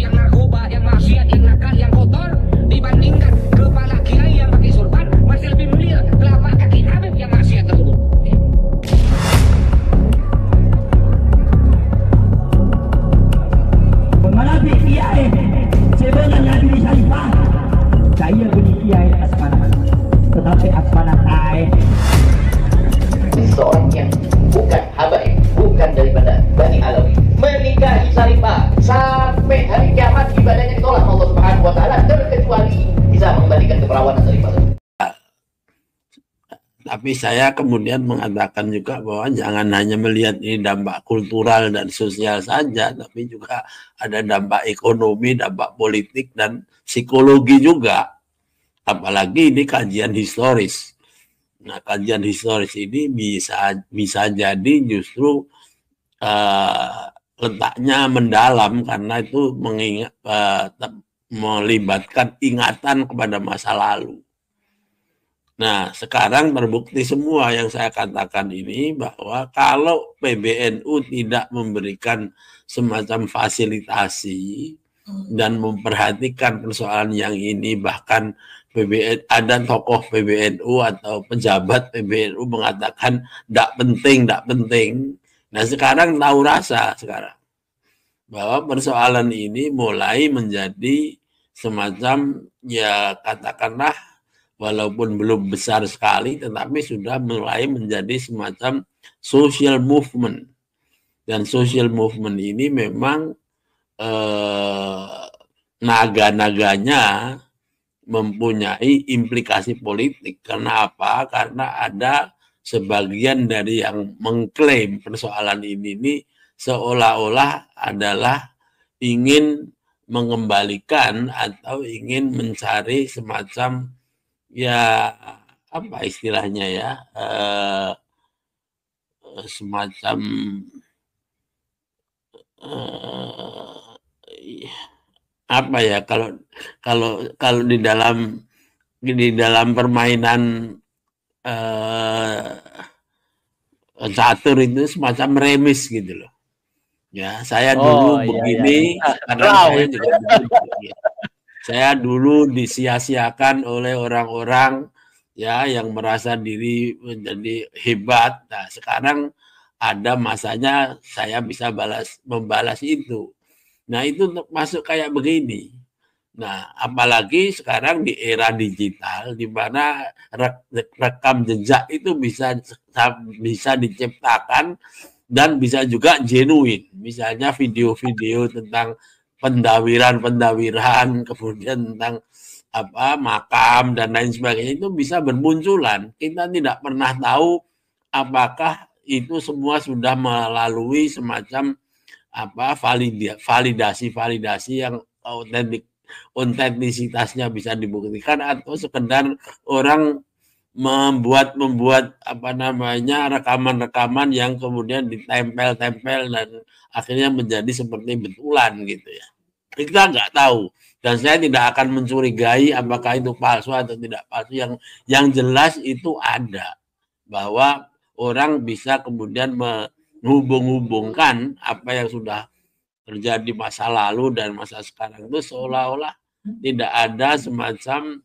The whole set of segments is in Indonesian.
yang narkoba, yang maksiat, yang nakal, yang Tapi saya kemudian mengatakan juga bahwa jangan hanya melihat ini dampak kultural dan sosial saja, tapi juga ada dampak ekonomi, dampak politik, dan psikologi juga. Apalagi ini kajian historis. Nah, kajian historis ini bisa bisa jadi justru uh, letaknya mendalam karena itu mengingat uh, melibatkan ingatan kepada masa lalu Nah, sekarang terbukti semua yang saya katakan ini bahwa kalau PBNU tidak memberikan semacam fasilitasi hmm. dan memperhatikan persoalan yang ini bahkan PBN ada tokoh PBNU atau pejabat PBNU mengatakan tidak penting, tidak penting. Nah, sekarang tahu rasa sekarang bahwa persoalan ini mulai menjadi semacam ya katakanlah walaupun belum besar sekali tetapi sudah mulai menjadi semacam social movement dan social movement ini memang eh, naga-naganya mempunyai implikasi politik karena apa karena ada sebagian dari yang mengklaim persoalan ini ini seolah-olah adalah ingin mengembalikan atau ingin mencari semacam ya apa istilahnya ya eh, semacam eh, apa ya kalau kalau kalau di dalam di dalam permainan eh, catur itu semacam remis gitu loh ya saya oh, dulu oh, begini iya. karena saya juga ya. begini, ya saya dulu disia-siakan oleh orang-orang ya yang merasa diri menjadi hebat. Nah, sekarang ada masanya saya bisa balas membalas itu. Nah, itu masuk kayak begini. Nah, apalagi sekarang di era digital di mana rekam jejak itu bisa bisa diciptakan dan bisa juga genuine. Misalnya video-video tentang pendawiran-pendawiran, kemudian tentang apa makam dan lain sebagainya itu bisa bermunculan. Kita tidak pernah tahu apakah itu semua sudah melalui semacam apa validasi validasi yang autentik autentisitasnya bisa dibuktikan atau sekedar orang membuat membuat apa namanya rekaman-rekaman yang kemudian ditempel-tempel dan akhirnya menjadi seperti betulan gitu ya. Kita nggak tahu dan saya tidak akan mencurigai apakah itu palsu atau tidak palsu yang yang jelas itu ada bahwa orang bisa kemudian menghubung-hubungkan apa yang sudah terjadi masa lalu dan masa sekarang itu seolah-olah tidak ada semacam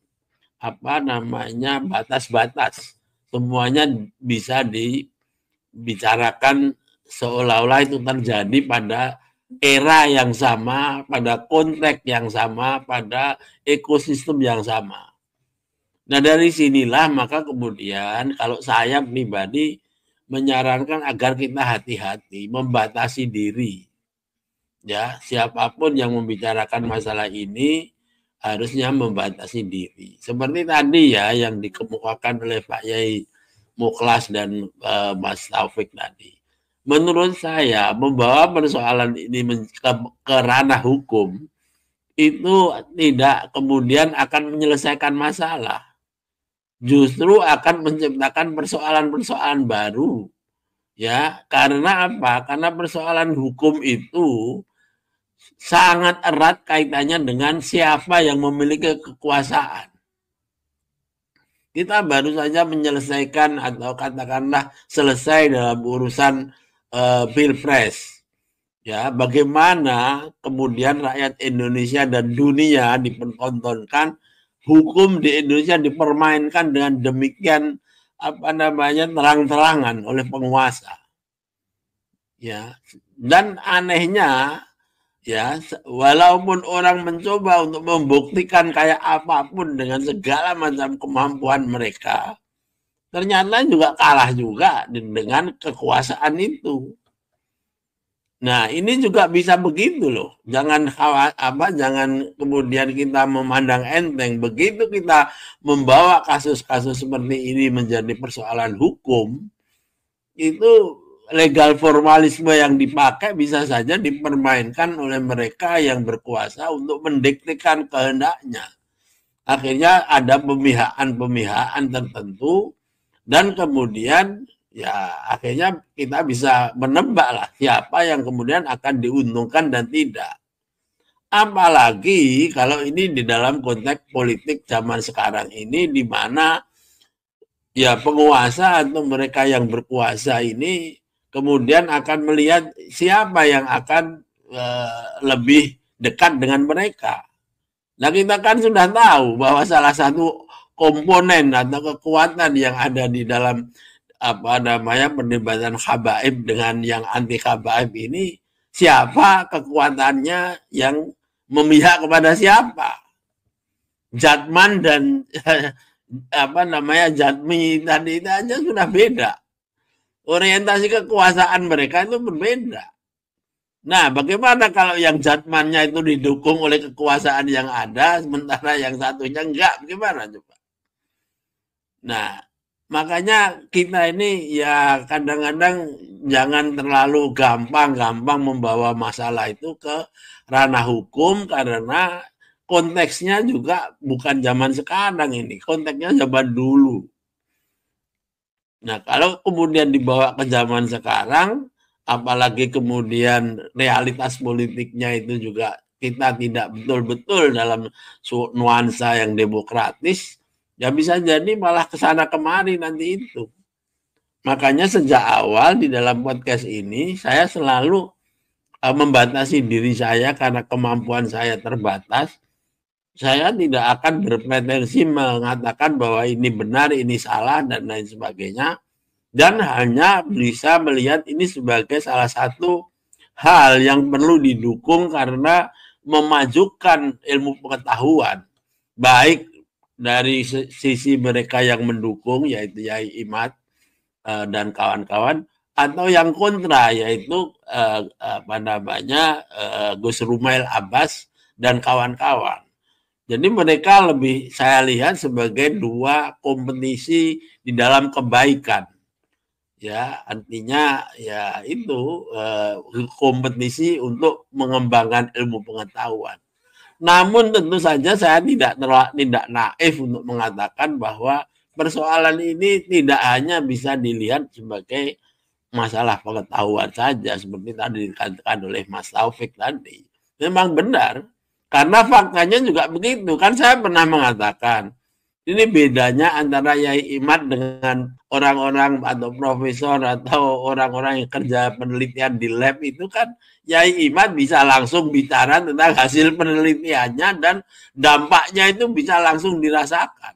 apa namanya batas-batas semuanya bisa dibicarakan seolah-olah itu terjadi pada era yang sama pada konteks yang sama pada ekosistem yang sama nah dari sinilah maka kemudian kalau saya pribadi menyarankan agar kita hati-hati membatasi diri ya siapapun yang membicarakan masalah ini harusnya membatasi diri. Seperti tadi ya yang dikemukakan oleh Pak Yai Muklas dan uh, Mas Taufik tadi. Menurut saya membawa persoalan ini ke, ke ranah hukum itu tidak kemudian akan menyelesaikan masalah. Justru akan menciptakan persoalan-persoalan baru. Ya, karena apa? Karena persoalan hukum itu sangat erat kaitannya dengan siapa yang memiliki kekuasaan. Kita baru saja menyelesaikan atau katakanlah selesai dalam urusan uh, pilpres. Ya, bagaimana kemudian rakyat Indonesia dan dunia dipertontonkan hukum di Indonesia dipermainkan dengan demikian apa namanya terang-terangan oleh penguasa. Ya, dan anehnya ya walaupun orang mencoba untuk membuktikan kayak apapun dengan segala macam kemampuan mereka ternyata juga kalah juga dengan kekuasaan itu nah ini juga bisa begitu loh jangan apa jangan kemudian kita memandang enteng begitu kita membawa kasus-kasus seperti ini menjadi persoalan hukum itu legal formalisme yang dipakai bisa saja dipermainkan oleh mereka yang berkuasa untuk mendiktikan kehendaknya. Akhirnya ada pemihakan-pemihakan tertentu dan kemudian ya akhirnya kita bisa menembak lah siapa yang kemudian akan diuntungkan dan tidak. Apalagi kalau ini di dalam konteks politik zaman sekarang ini di mana ya penguasa atau mereka yang berkuasa ini kemudian akan melihat siapa yang akan e, lebih dekat dengan mereka. Nah kita kan sudah tahu bahwa salah satu komponen atau kekuatan yang ada di dalam apa namanya perdebatan khabaib dengan yang anti khabaib ini siapa kekuatannya yang memihak kepada siapa Jatman dan apa namanya Jatmi tadi itu aja sudah beda orientasi kekuasaan mereka itu berbeda. Nah, bagaimana kalau yang jatmannya itu didukung oleh kekuasaan yang ada, sementara yang satunya enggak? gimana coba? Nah, makanya kita ini ya kadang-kadang jangan terlalu gampang-gampang membawa masalah itu ke ranah hukum karena konteksnya juga bukan zaman sekarang ini, konteksnya zaman dulu. Nah, kalau kemudian dibawa ke zaman sekarang, apalagi kemudian realitas politiknya itu juga kita tidak betul-betul dalam nuansa yang demokratis, ya bisa jadi malah ke sana kemari nanti itu. Makanya sejak awal di dalam podcast ini saya selalu eh, membatasi diri saya karena kemampuan saya terbatas saya tidak akan berpretensi mengatakan bahwa ini benar, ini salah, dan lain sebagainya. Dan hanya bisa melihat ini sebagai salah satu hal yang perlu didukung karena memajukan ilmu pengetahuan. Baik dari sisi mereka yang mendukung, yaitu Yai Imad eh, dan kawan-kawan, atau yang kontra yaitu eh, apa namanya eh, Gus Rumail Abbas dan kawan-kawan. Jadi mereka lebih saya lihat sebagai dua kompetisi di dalam kebaikan. Ya, artinya ya itu eh, kompetisi untuk mengembangkan ilmu pengetahuan. Namun tentu saja saya tidak tidak naif untuk mengatakan bahwa persoalan ini tidak hanya bisa dilihat sebagai masalah pengetahuan saja seperti tadi dikatakan oleh Mas Taufik tadi. Memang benar karena faktanya juga begitu. Kan saya pernah mengatakan, ini bedanya antara Yai Imad dengan orang-orang atau profesor atau orang-orang yang kerja penelitian di lab itu kan Yai Imad bisa langsung bicara tentang hasil penelitiannya dan dampaknya itu bisa langsung dirasakan.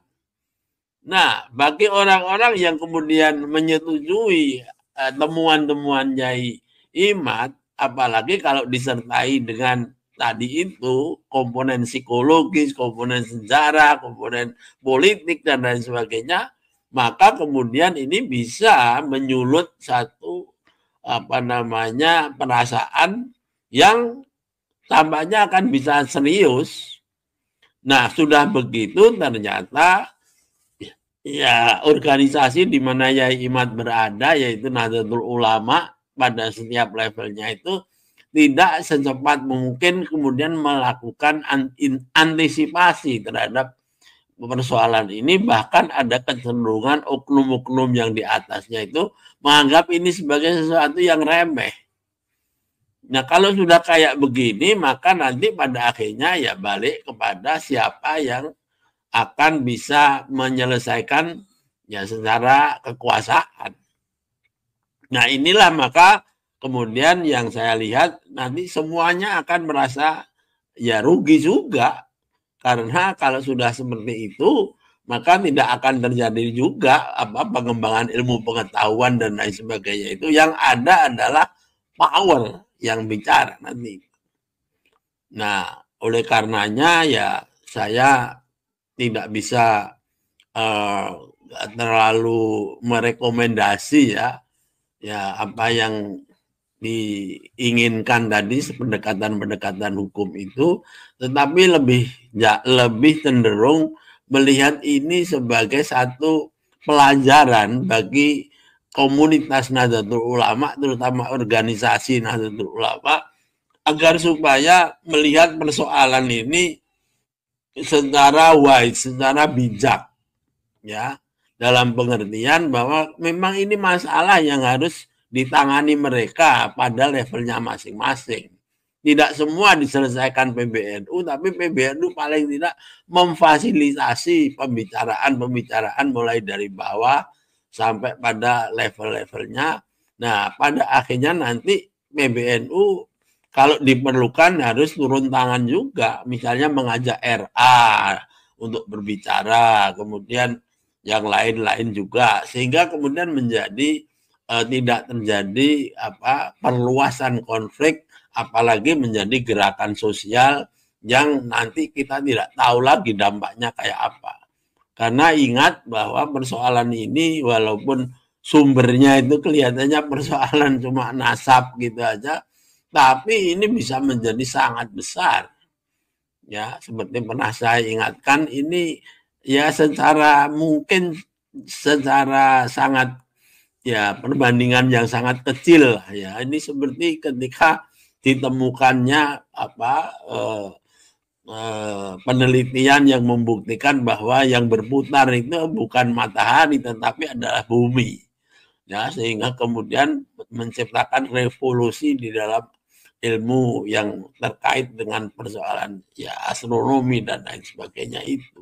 Nah, bagi orang-orang yang kemudian menyetujui eh, temuan-temuan Yai Imad, apalagi kalau disertai dengan tadi itu komponen psikologis, komponen sejarah, komponen politik dan lain sebagainya, maka kemudian ini bisa menyulut satu apa namanya perasaan yang tampaknya akan bisa serius. Nah, sudah begitu ternyata ya organisasi di mana Yai Imad berada yaitu Nahdlatul Ulama pada setiap levelnya itu tidak secepat mungkin kemudian melakukan antisipasi terhadap persoalan ini bahkan ada kecenderungan oknum-oknum yang di atasnya itu menganggap ini sebagai sesuatu yang remeh. Nah kalau sudah kayak begini maka nanti pada akhirnya ya balik kepada siapa yang akan bisa menyelesaikan ya secara kekuasaan. Nah inilah maka kemudian yang saya lihat nanti semuanya akan merasa ya rugi juga karena kalau sudah seperti itu maka tidak akan terjadi juga apa pengembangan ilmu pengetahuan dan lain sebagainya itu yang ada adalah power yang bicara nanti. Nah, oleh karenanya ya saya tidak bisa uh, terlalu merekomendasi ya ya apa yang diinginkan tadi pendekatan-pendekatan hukum itu tetapi lebih ya, lebih cenderung melihat ini sebagai satu pelajaran bagi komunitas Nahdlatul Ulama terutama organisasi Nahdlatul Ulama agar supaya melihat persoalan ini secara wise, secara bijak ya dalam pengertian bahwa memang ini masalah yang harus ditangani mereka pada levelnya masing-masing. Tidak semua diselesaikan PBNU, tapi PBNU paling tidak memfasilitasi pembicaraan-pembicaraan mulai dari bawah sampai pada level-levelnya. Nah, pada akhirnya nanti PBNU kalau diperlukan harus turun tangan juga, misalnya mengajak RA untuk berbicara, kemudian yang lain-lain juga, sehingga kemudian menjadi uh, tidak terjadi apa perluasan konflik apalagi menjadi gerakan sosial yang nanti kita tidak tahu lagi dampaknya kayak apa. Karena ingat bahwa persoalan ini walaupun sumbernya itu kelihatannya persoalan cuma nasab gitu aja, tapi ini bisa menjadi sangat besar. Ya, seperti pernah saya ingatkan ini ya secara mungkin secara sangat ya perbandingan yang sangat kecil ya ini seperti ketika ditemukannya apa eh, eh, penelitian yang membuktikan bahwa yang berputar itu bukan matahari tetapi adalah bumi ya sehingga kemudian menciptakan revolusi di dalam ilmu yang terkait dengan persoalan ya astronomi dan lain sebagainya itu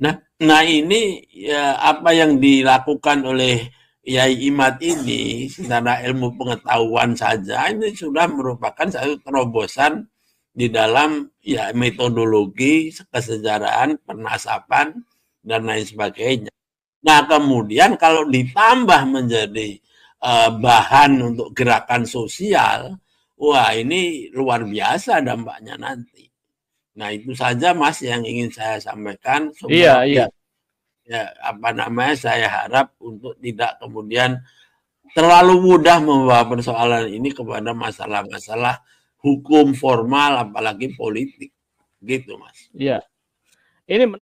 nah nah ini ya apa yang dilakukan oleh ya Imat ini secara ilmu pengetahuan saja ini sudah merupakan satu terobosan di dalam ya metodologi kesejarahan penasapan dan lain sebagainya. Nah kemudian kalau ditambah menjadi uh, bahan untuk gerakan sosial, wah ini luar biasa dampaknya nanti. Nah itu saja Mas yang ingin saya sampaikan. Iya iya ya, apa namanya saya harap untuk tidak kemudian terlalu mudah membawa persoalan ini kepada masalah-masalah hukum formal apalagi politik gitu mas. Iya. Ini